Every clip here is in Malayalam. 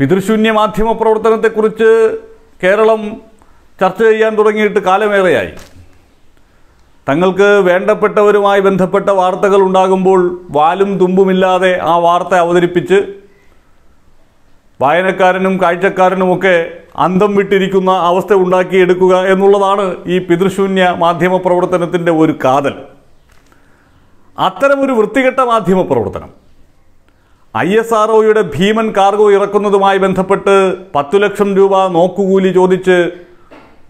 പിതൃശൂന്യ മാധ്യമ പ്രവർത്തനത്തെക്കുറിച്ച് കേരളം ചർച്ച ചെയ്യാൻ തുടങ്ങിയിട്ട് കാലമേറെയായി തങ്ങൾക്ക് വേണ്ടപ്പെട്ടവരുമായി ബന്ധപ്പെട്ട വാർത്തകൾ ഉണ്ടാകുമ്പോൾ വാലും തുമ്പുമില്ലാതെ ആ വാർത്ത അവതരിപ്പിച്ച് വായനക്കാരനും കാഴ്ചക്കാരനുമൊക്കെ അന്തം വിട്ടിരിക്കുന്ന അവസ്ഥ ഉണ്ടാക്കിയെടുക്കുക എന്നുള്ളതാണ് ഈ പിതൃശൂന്യ മാധ്യമ പ്രവർത്തനത്തിൻ്റെ ഒരു കാതൽ അത്തരമൊരു വൃത്തികെട്ട മാധ്യമ പ്രവർത്തനം ഐ എസ് ആർ ഒയുടെ ഭീമൻ കാർഗോ ഇറക്കുന്നതുമായി ബന്ധപ്പെട്ട് പത്തു ലക്ഷം രൂപ നോക്കുകൂലി ചോദിച്ച്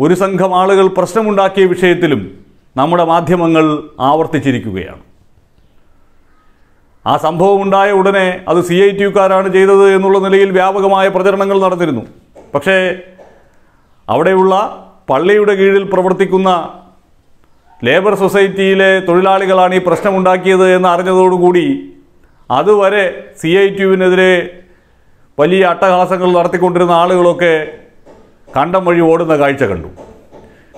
ഒരു സംഘം ആളുകൾ പ്രശ്നമുണ്ടാക്കിയ വിഷയത്തിലും നമ്മുടെ മാധ്യമങ്ങൾ ആവർത്തിച്ചിരിക്കുകയാണ് ആ സംഭവം ഉണ്ടായ ഉടനെ അത് സി ഐ ടിയുക്കാരാണ് ചെയ്തത് എന്നുള്ള നിലയിൽ വ്യാപകമായ പ്രചരണങ്ങൾ നടന്നിരുന്നു പക്ഷേ അവിടെയുള്ള പള്ളിയുടെ കീഴിൽ പ്രവർത്തിക്കുന്ന ലേബർ സൊസൈറ്റിയിലെ തൊഴിലാളികളാണ് ഈ പ്രശ്നമുണ്ടാക്കിയത് എന്ന് അറിഞ്ഞതോടുകൂടി അതുവരെ സി ഐ ട്യൂവിനെതിരെ വലിയ അട്ടഹാസങ്ങൾ നടത്തിക്കൊണ്ടിരുന്ന ആളുകളൊക്കെ കണ്ടം വഴി ഓടുന്ന കാഴ്ച കണ്ടു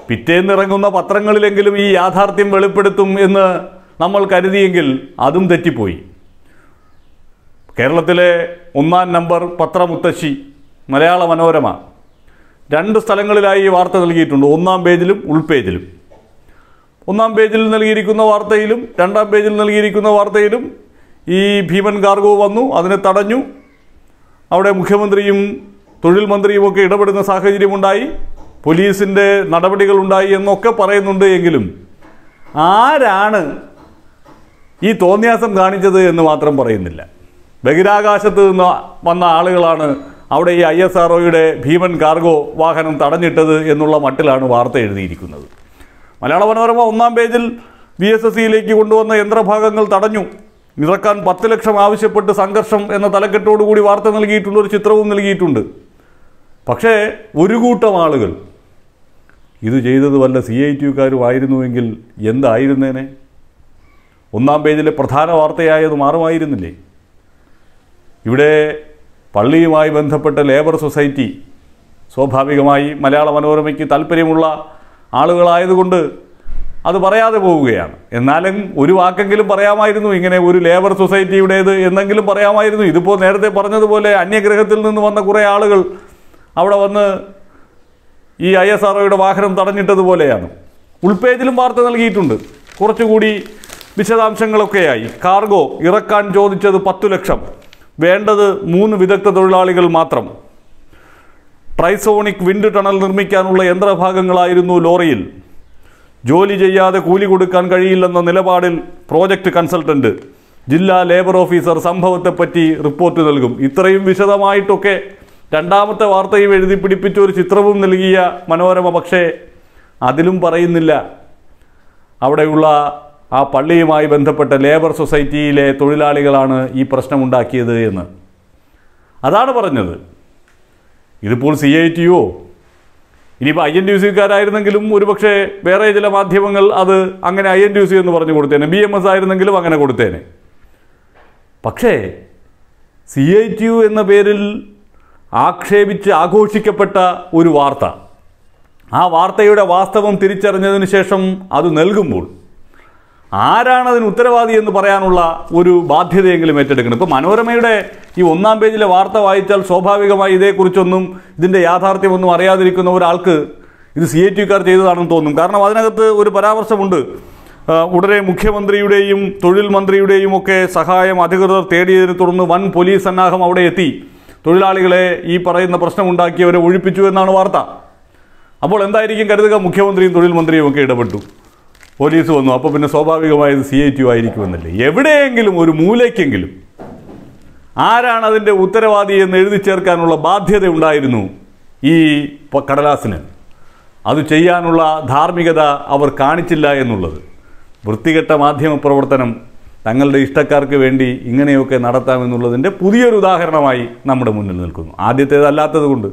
പിറ്റേന്നിറങ്ങുന്ന പത്രങ്ങളിലെങ്കിലും ഈ യാഥാർത്ഥ്യം വെളിപ്പെടുത്തും എന്ന് നമ്മൾ കരുതിയെങ്കിൽ അതും തെറ്റിപ്പോയി കേരളത്തിലെ ഒന്നാം നമ്പർ പത്രമുത്തശ്ശി മലയാള മനോരമ രണ്ട് സ്ഥലങ്ങളിലായി ഈ വാർത്ത നൽകിയിട്ടുണ്ട് ഒന്നാം പേജിലും ഉൾപേജിലും ഒന്നാം പേജിൽ നൽകിയിരിക്കുന്ന വാർത്തയിലും രണ്ടാം പേജിൽ നൽകിയിരിക്കുന്ന വാർത്തയിലും ഈ ഭീമൻ കാർഗോ വന്നു അതിനെ തടഞ്ഞു അവിടെ മുഖ്യമന്ത്രിയും തൊഴിൽ മന്ത്രിയും ഒക്കെ ഇടപെടുന്ന സാഹചര്യമുണ്ടായി പോലീസിൻ്റെ നടപടികളുണ്ടായി എന്നൊക്കെ പറയുന്നുണ്ട് എങ്കിലും ആരാണ് ഈ തോന്നിയാസം കാണിച്ചത് എന്ന് മാത്രം പറയുന്നില്ല ബഹിരാകാശത്ത് നിന്ന് വന്ന ആളുകളാണ് അവിടെ ഈ ഐ എസ് ആർ ഭീമൻ കാർഗോ വാഹനം തടഞ്ഞിട്ടത് എന്നുള്ള മട്ടിലാണ് വാർത്ത എഴുതിയിരിക്കുന്നത് മലയാള മനോരമ ഒന്നാം പേജിൽ വി എസ് എസ് സിയിലേക്ക് കൊണ്ടുവന്ന യന്ത്രഭാഗങ്ങൾ തടഞ്ഞു നിറക്കാൻ പത്ത് ലക്ഷം ആവശ്യപ്പെട്ട് സംഘർഷം എന്ന തലക്കെട്ടോടുകൂടി വാർത്ത നൽകിയിട്ടുള്ള ഒരു ചിത്രവും നൽകിയിട്ടുണ്ട് പക്ഷേ ഒരു കൂട്ടം ആളുകൾ ഇത് ചെയ്തത് വല്ല സി ഐ ടിയുകാരും ആയിരുന്നുവെങ്കിൽ എന്തായിരുന്നേനെ ഒന്നാം പേജിലെ പ്രധാന വാർത്തയായത് മാറുമായിരുന്നില്ലേ ഇവിടെ പള്ളിയുമായി ബന്ധപ്പെട്ട ലേബർ സൊസൈറ്റി സ്വാഭാവികമായി മലയാള മനോരമയ്ക്ക് താല്പര്യമുള്ള ആളുകളായതുകൊണ്ട് അത് പറയാതെ പോവുകയാണ് എന്നാലും ഒരു വാക്കെങ്കിലും പറയാമായിരുന്നു ഇങ്ങനെ ഒരു ലേബർ സൊസൈറ്റിയുടേത് എന്നെങ്കിലും പറയാമായിരുന്നു ഇതിപ്പോൾ നേരത്തെ പറഞ്ഞതുപോലെ അന്യഗ്രഹത്തിൽ നിന്ന് വന്ന കുറേ ആളുകൾ അവിടെ വന്ന് ഈ ഐ എസ് ആർ വാഹനം തടഞ്ഞിട്ടതുപോലെയാണ് ഉൾപേജിലും വാർത്ത നൽകിയിട്ടുണ്ട് കുറച്ചുകൂടി വിശദാംശങ്ങളൊക്കെയായി കാർഗോ ഇറക്കാൻ ചോദിച്ചത് പത്തു ലക്ഷം വേണ്ടത് മൂന്ന് വിദഗ്ധ തൊഴിലാളികൾ മാത്രം ട്രൈസോണിക് വിൻഡ് ടണൽ നിർമ്മിക്കാനുള്ള യന്ത്രഭാഗങ്ങളായിരുന്നു ലോറിയിൽ ജോലി ചെയ്യാതെ കൂലി കൊടുക്കാൻ കഴിയില്ലെന്ന നിലപാടിൽ പ്രോജക്റ്റ് കൺസൾട്ടൻറ്റ് ജില്ലാ ലേബർ ഓഫീസർ സംഭവത്തെപ്പറ്റി റിപ്പോർട്ട് നൽകും ഇത്രയും വിശദമായിട്ടൊക്കെ രണ്ടാമത്തെ വാർത്തയും എഴുതി പിടിപ്പിച്ച ഒരു ചിത്രവും നൽകിയ മനോരമ പക്ഷേ അതിലും പറയുന്നില്ല അവിടെയുള്ള ആ പള്ളിയുമായി ബന്ധപ്പെട്ട ലേബർ സൊസൈറ്റിയിലെ തൊഴിലാളികളാണ് ഈ പ്രശ്നമുണ്ടാക്കിയത് എന്ന് അതാണ് പറഞ്ഞത് ഇതിപ്പോൾ സി ഐ ടിയോ ഇനിയിപ്പോൾ ഐ എൻ ഡി സിക്കാരായിരുന്നെങ്കിലും ഒരുപക്ഷെ വേറെ ചില മാധ്യമങ്ങൾ അത് അങ്ങനെ ഐ എൻ ഡി സി എന്ന് പറഞ്ഞു കൊടുത്തേനെ ബി എം എസ് ആയിരുന്നെങ്കിലും അങ്ങനെ കൊടുത്തേനെ പക്ഷേ സി ഐ ടി യു എന്ന പേരിൽ ആക്ഷേപിച്ച് ആഘോഷിക്കപ്പെട്ട ഒരു വാർത്ത ആ വാർത്തയുടെ വാസ്തവം തിരിച്ചറിഞ്ഞതിന് ശേഷം അത് നൽകുമ്പോൾ ആരാണ് അതിന് ഉത്തരവാദി എന്ന് പറയാനുള്ള ഒരു ബാധ്യതയെങ്കിലും ഏറ്റെടുക്കണം ഇപ്പോൾ മനോരമയുടെ ഈ ഒന്നാം പേജിലെ വാർത്ത വായിച്ചാൽ സ്വാഭാവികമായി ഇതേക്കുറിച്ചൊന്നും ഇതിൻ്റെ യാഥാർത്ഥ്യമൊന്നും അറിയാതിരിക്കുന്ന ഒരാൾക്ക് ഇത് സി ഐ ടിക്കാർ ചെയ്തതാണെന്ന് തോന്നും കാരണം അതിനകത്ത് ഒരു പരാമർശമുണ്ട് ഉടനെ മുഖ്യമന്ത്രിയുടെയും തൊഴിൽ മന്ത്രിയുടെയും ഒക്കെ സഹായം അധികൃതർ തേടിയതിനെ തുടർന്ന് വൻ പോലീസ് സന്നാഹം അവിടെ എത്തി തൊഴിലാളികളെ ഈ പറയുന്ന പ്രശ്നമുണ്ടാക്കിയവരെ ഒഴിപ്പിച്ചു എന്നാണ് വാർത്ത അപ്പോൾ എന്തായിരിക്കും കരുതുക മുഖ്യമന്ത്രിയും തൊഴിൽ മന്ത്രിയും ഒക്കെ ഇടപെട്ടു പോലീസ് വന്നു അപ്പോൾ പിന്നെ സ്വാഭാവികമായത് സി ഐ ടി ആയിരിക്കുമെന്നല്ലേ എവിടെയെങ്കിലും ഒരു മൂലയ്ക്കെങ്കിലും ആരാണ് അതിൻ്റെ ഉത്തരവാദി എന്ന് എഴുതി ചേർക്കാനുള്ള ബാധ്യത ഉണ്ടായിരുന്നു ഈ കടലാസിന് അത് ചെയ്യാനുള്ള ധാർമ്മികത അവർ കാണിച്ചില്ല എന്നുള്ളത് വൃത്തികെട്ട മാധ്യമ പ്രവർത്തനം തങ്ങളുടെ ഇഷ്ടക്കാർക്ക് വേണ്ടി ഇങ്ങനെയൊക്കെ നടത്താമെന്നുള്ളതിൻ്റെ പുതിയൊരു ഉദാഹരണമായി നമ്മുടെ മുന്നിൽ നിൽക്കുന്നു ആദ്യത്തേതല്ലാത്തത് കൊണ്ട്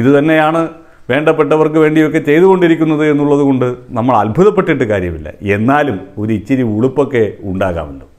ഇത് തന്നെയാണ് വേണ്ടപ്പെട്ടവർക്ക് വേണ്ടിയൊക്കെ ചെയ്തുകൊണ്ടിരിക്കുന്നത് എന്നുള്ളത് കൊണ്ട് നമ്മൾ അത്ഭുതപ്പെട്ടിട്ട് കാര്യമില്ല എന്നാലും ഒരു ഇച്ചിരി ഉളുപ്പൊക്കെ ഉണ്ടാകാമല്ലോ